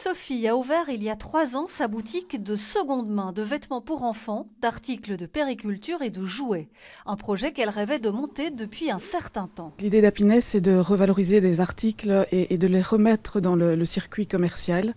Sophie a ouvert il y a trois ans sa boutique de seconde main de vêtements pour enfants, d'articles de périculture et de jouets. Un projet qu'elle rêvait de monter depuis un certain temps. L'idée d'Apinès, c'est de revaloriser des articles et, de les remettre dans le, le circuit commercial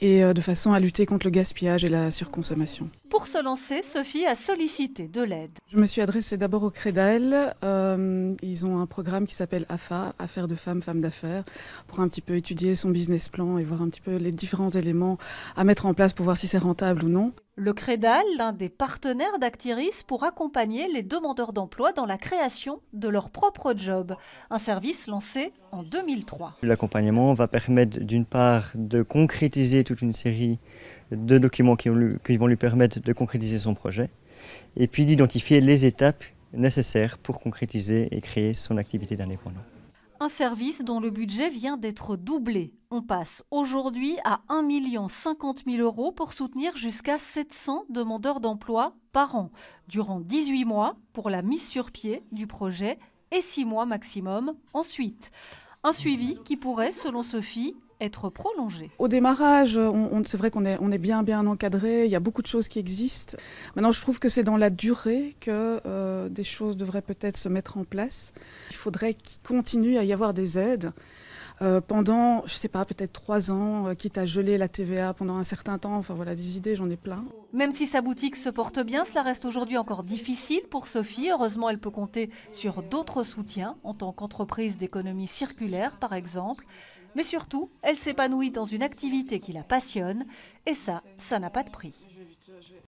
et euh, de façon à lutter contre le gaspillage et la surconsommation. Pour se lancer, Sophie a sollicité de l'aide. Je me suis adressée d'abord au CREDAEL. Euh, ils ont un programme qui s'appelle AFA, Affaires de femmes, femmes d'affaires, pour un petit peu étudier son business plan et voir un petit peu les différents éléments à mettre en place pour voir si c'est rentable ou non. Le Crédal, l'un des partenaires d'Actiris pour accompagner les demandeurs d'emploi dans la création de leur propre job, un service lancé en 2003. L'accompagnement va permettre d'une part de concrétiser toute une série de documents qui, vont lui permettre de concrétiser son projet et puis d'identifier les étapes nécessaires pour concrétiser et créer son activité d'indépendant. Un service dont le budget vient d'être doublé. On passe aujourd'hui à 1 million d'euros euros pour soutenir jusqu'à 700 demandeurs d'emploi par an, durant 18 mois pour la mise sur pied du projet et 6 mois maximum ensuite. Un suivi qui pourrait, selon Sophie, être Au démarrage, c'est vrai qu'on est, bien bien encadré, il y a beaucoup de choses qui existent. Maintenant, je trouve que c'est dans la durée que euh, des choses devraient peut-être se mettre en place. Il faudrait qu'il continue à y avoir des aides. Euh, pendant, je ne sais pas, peut-être trois ans, euh, quitte à geler la TVA pendant un certain temps. Enfin voilà, des idées, j'en ai plein. Même si sa boutique se porte bien, cela reste aujourd'hui encore difficile pour Sophie. Heureusement, elle peut compter sur d'autres soutiens en tant qu'entreprise d'économie circulaire, par exemple. Mais surtout, elle s'épanouit dans une activité qui la passionne. Et ça, ça n'a pas de prix.